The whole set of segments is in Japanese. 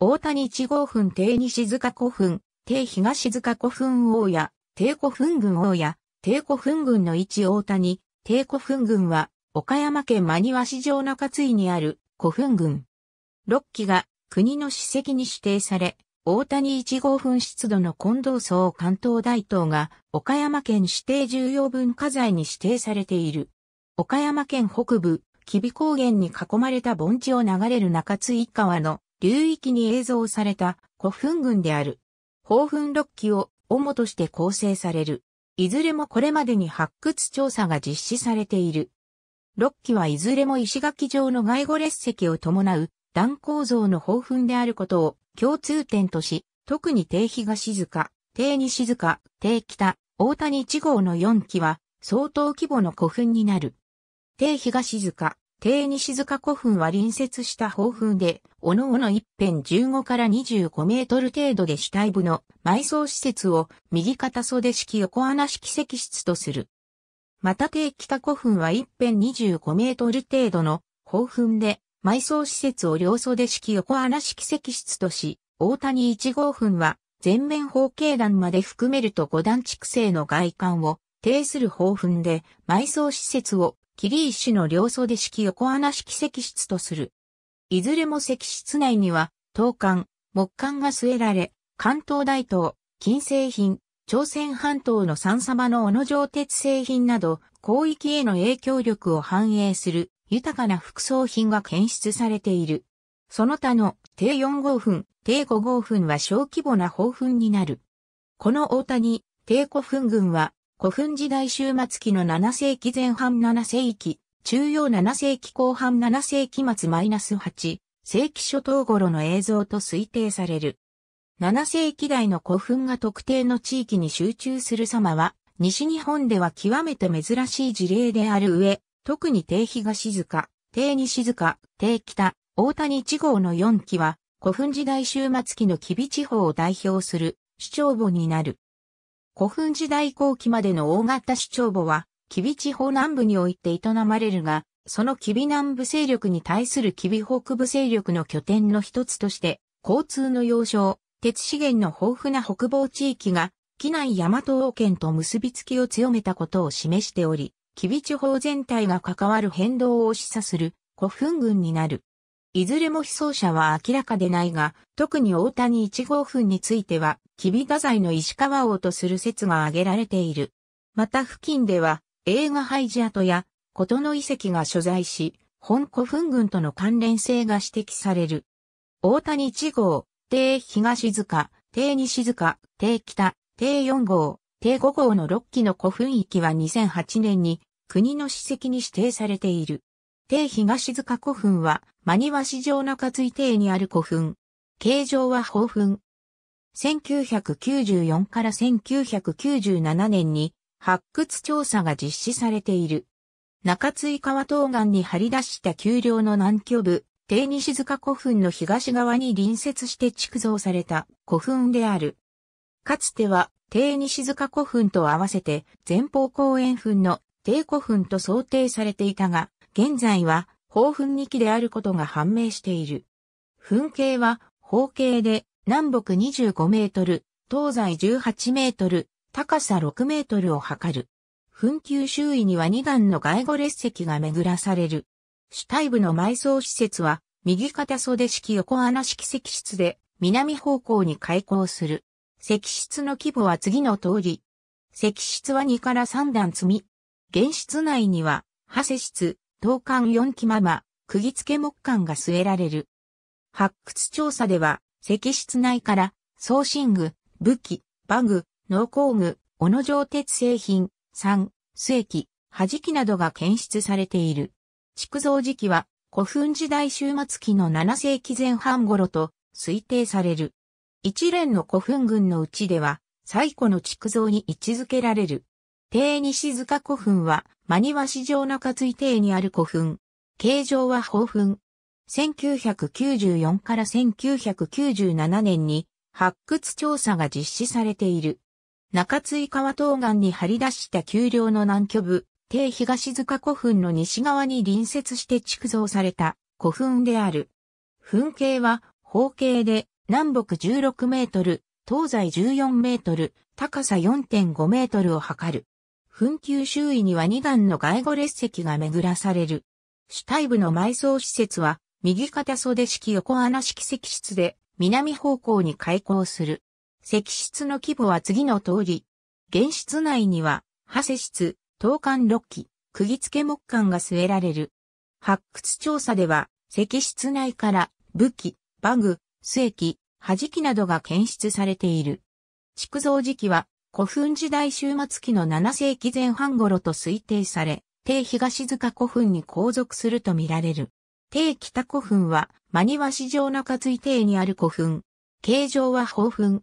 大谷一号墳帝西塚古墳、帝東塚古墳大谷、帝古墳群大谷、帝古墳群の一大谷、帝古墳群は、岡山県真庭市城中津井にある古墳群。六基が国の史跡に指定され、大谷一号墳出土の近藤荘関東大東が岡山県指定重要文化財に指定されている。岡山県北部、吉備高原に囲まれた盆地を流れる中津井川の流域に映像された古墳群である。宝墳6基を主として構成される。いずれもこれまでに発掘調査が実施されている。6基はいずれも石垣状の外語列石を伴う断構造の宝墳であることを共通点とし、特に低東か、低西か、低北、大谷1号の4基は相当規模の古墳になる。低東か、低西塚古墳は隣接した宝墳で、おのおの一辺15から25メートル程度で主体部の埋葬施設を右肩袖式横穴式石室とする。また低北古墳は一辺25メートル程度の宝墳で、埋葬施設を両袖式横穴式石室とし、大谷1号墳は全面方形段まで含めると5段築成の外観を呈する宝墳で埋葬施設を桐石の両袖式横穴式石室とする。いずれも石室内には、陶管、木管が据えられ、関東大東、金製品、朝鮮半島の三様の小野城鉄製品など、広域への影響力を反映する豊かな副葬品が検出されている。その他の低4号墳、低5号墳は小規模な宝墳になる。この大谷、低古墳群は古墳時代終末期の7世紀前半7世紀、中央7世紀後半7世紀末マイナス -8 世紀初頭頃の映像と推定される。7世紀代の古墳が特定の地域に集中する様は、西日本では極めて珍しい事例である上、特に低東静か、低西静か、低北、大谷一号の4期は、古墳時代終末期の吉備地方を代表する、主張母になる。古墳時代後期までの大型市長簿は、吉備地方南部において営まれるが、その吉備南部勢力に対する吉備北部勢力の拠点の一つとして、交通の要衝、鉄資源の豊富な北方地域が、機内大和王権と結びつきを強めたことを示しており、吉備地方全体が関わる変動を示唆する古墳群になる。いずれも被送者は明らかでないが、特に大谷1号墳については、キビ太宰の石川王とする説が挙げられている。また付近では、映画ハイジアトや、ことの遺跡が所在し、本古墳群との関連性が指摘される。大谷1号、低東塚、低西塚、低北、低4号、低5号の6基の古墳域は2008年に国の史跡に指定されている。京東塚古墳は、真庭市場中津井邸にある古墳。形状は宝墳。1994から1997年に発掘調査が実施されている。中津井川東岸に張り出した丘陵の南巨部、帝西塚古墳の東側に隣接して築造された古墳である。かつては、帝西塚古墳と合わせて前方後円墳の帝古墳と想定されていたが、現在は、宝墳2基であることが判明している。墳形は、方形で、南北25メートル、東西18メートル、高さ6メートルを測る。墳丘周囲には2段の外語列石が巡らされる。主体部の埋葬施設は、右肩袖式横穴式石室で、南方向に開口する。石室の規模は次の通り。石室は2から3段積み。現室内には、ハセ室、当館4期まま、釘付け木管が据えられる。発掘調査では、石室内から、送信具、武器、バグ、農工具、斧状鉄製品、酸、水器、弾きなどが検出されている。築造時期は、古墳時代終末期の7世紀前半頃と推定される。一連の古墳群のうちでは、最古の築造に位置づけられる。帝西塚古墳は、真庭市場中津井邸にある古墳。形状は宝墳。1994から1997年に発掘調査が実施されている。中津井川東岸に張り出した丘陵の南極部、帝東塚古墳の西側に隣接して築造された古墳である。墳形は方形で南北16メートル、東西14メートル、高さ4.5メートルを測る。墳丘周囲には2段の外語列石が巡らされる。主体部の埋葬施設は、右肩袖式横穴式石室で、南方向に開口する。石室の規模は次の通り。原室内には、ハセ室、投函6基、釘付け木管が据えられる。発掘調査では、石室内から武器、バグ、末器、弾きなどが検出されている。築造時期は古墳時代終末期の7世紀前半頃と推定され、帝東塚古墳に後続するとみられる。帝北古墳は、真庭市場中津井帝にある古墳。形状は宝墳。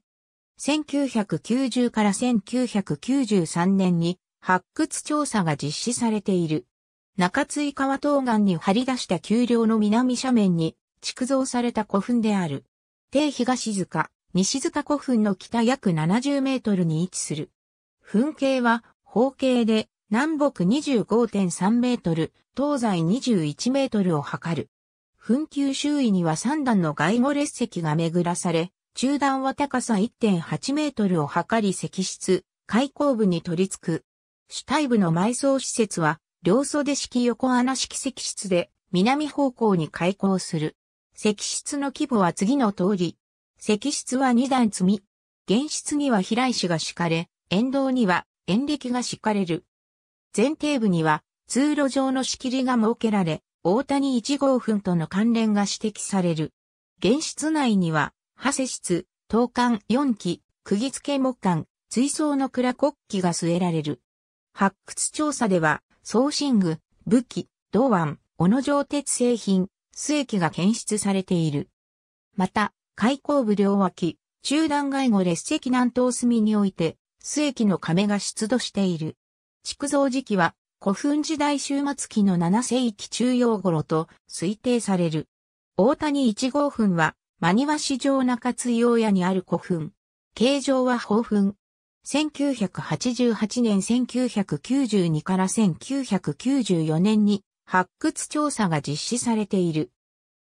1990から1993年に発掘調査が実施されている。中津井川東岸に張り出した丘陵の南斜面に築造された古墳である。帝東塚。西塚古墳の北約70メートルに位置する。墳形は方形で南北25.3メートル、東西21メートルを測る。墳丘周囲には3段の外語列石が巡らされ、中段は高さ1.8メートルを測り石室、開口部に取り付く。主体部の埋葬施設は、両袖式横穴式石室で、南方向に開口する。石室の規模は次の通り、石室は2段積み、原室には平石が敷かれ、沿道には縁歴が敷かれる。前庭部には通路上の仕切りが設けられ、大谷1号墳との関連が指摘される。原室内には、長谷室、東館4基、釘付け木管、追走の蔵国旗が据えられる。発掘調査では、送信具、武器、銅腕、斧状鉄製品、末機が検出されている。また、開口部両脇、中段外後列席南東隅において、須駅の亀が出土している。築造時期は古墳時代終末期の7世紀中央頃と推定される。大谷1号墳は、真庭市場中津洋屋にある古墳。形状は宝墳。1988年1992から1994年に発掘調査が実施されている。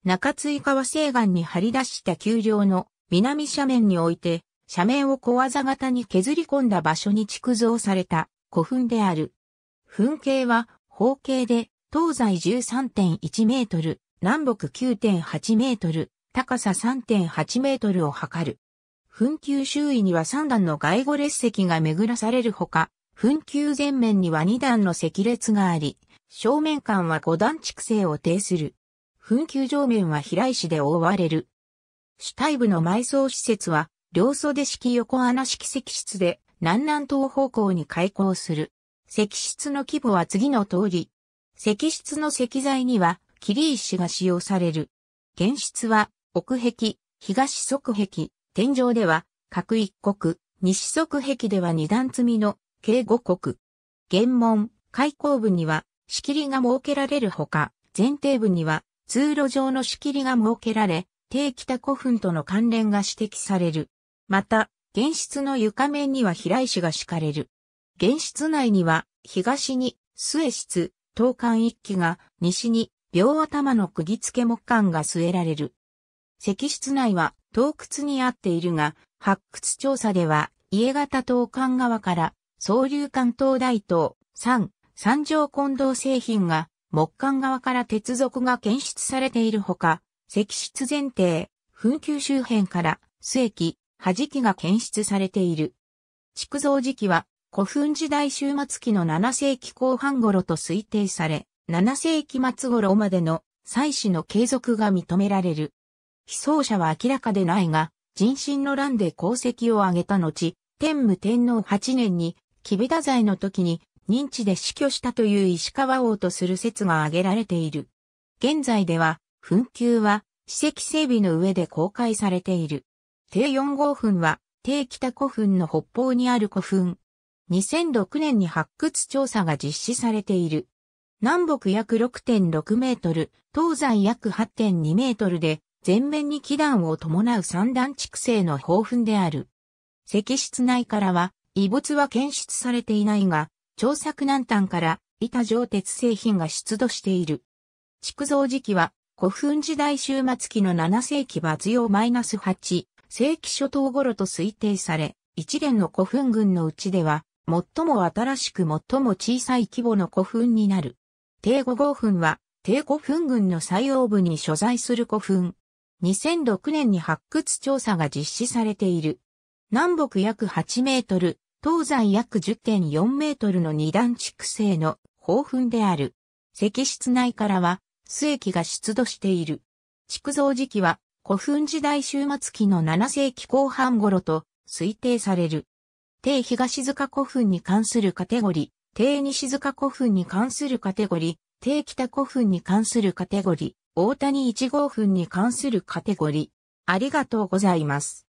中津井川西岸に張り出した丘陵の南斜面において、斜面を小技型に削り込んだ場所に築造された古墳である。墳形は方形で東西13.1メートル、南北9.8メートル、高さ3.8メートルを測る。墳丘周囲には3段の外語列石が巡らされるほか、墳丘前面には2段の石列があり、正面間は5段築成を呈する。墳丘上面は平石で覆われる。主体部の埋葬施設は、両袖式横穴式石室で、南南東方向に開口する。石室の規模は次の通り。石室の石材には、霧石が使用される。原室は、奥壁、東側壁、天井では、各一国、西側壁では二段積みの、計五国。玄門、開口部には、仕切りが設けられるほか、前提部には、通路上の仕切りが設けられ、低北古墳との関連が指摘される。また、現室の床面には平石が敷かれる。現室内には、東に、末室、東館一揆が、西に、両頭の釘付け木管が据えられる。石室内は、洞窟にあっているが、発掘調査では、家型東館側から、総流館東大東、三、三条混同製品が、木管側から鉄属が検出されているほか、石室前提、噴球周辺から須液、弾きが検出されている。築造時期は古墳時代終末期の7世紀後半頃と推定され、7世紀末頃までの祭祀の継続が認められる。被葬者は明らかでないが、人心の乱で功績を挙げた後、天武天皇8年に、木部太罪の時に認知で死去したという石川王とする説が挙げられている。現在では、墳丘は、史跡整備の上で公開されている。低4号墳は、低北古墳の北方にある古墳。2006年に発掘調査が実施されている。南北約6.6メートル、東西約8.2メートルで、全面に気段を伴う三段畜生の豊墳である。石室内からは、遺物は検出されていないが、調作南端から板状鉄製品が出土している。築造時期は古墳時代終末期の7世紀末用 -8 世紀初頭頃と推定され、一連の古墳群のうちでは、最も新しく最も小さい規模の古墳になる。帝五号墳は、帝古墳群の最央部に所在する古墳。2006年に発掘調査が実施されている。南北約8メートル、東西約10.4メートルの二段築成の宝墳である。石室内からは、須液が出土している。築造時期は、古墳時代終末期の7世紀後半頃と推定される。低東塚古墳に関するカテゴリー、低西塚古墳に関するカテゴリー、低北古墳に関するカテゴリー、大谷1号墳に関するカテゴリー。ありがとうございます。